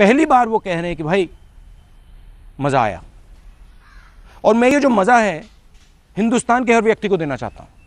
पहली बार वो कह रहे हैं कि भाई मज़ा आया और मैं ये जो मज़ा है हिंदुस्तान के हर व्यक्ति को देना चाहता हूँ